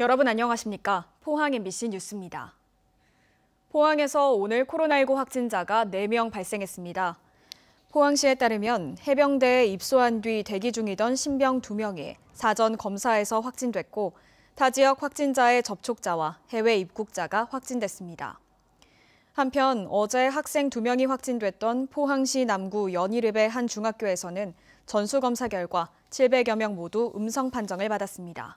여러분 안녕하십니까? 포항 MBC 뉴스입니다. 포항에서 오늘 코로나19 확진자가 4명 발생했습니다. 포항시에 따르면 해병대에 입소한 뒤 대기 중이던 신병 2명이 사전 검사에서 확진됐고 타 지역 확진자의 접촉자와 해외 입국자가 확진됐습니다. 한편 어제 학생 2명이 확진됐던 포항시 남구 연희읍의 한 중학교에서는 전수검사 결과 700여 명 모두 음성 판정을 받았습니다.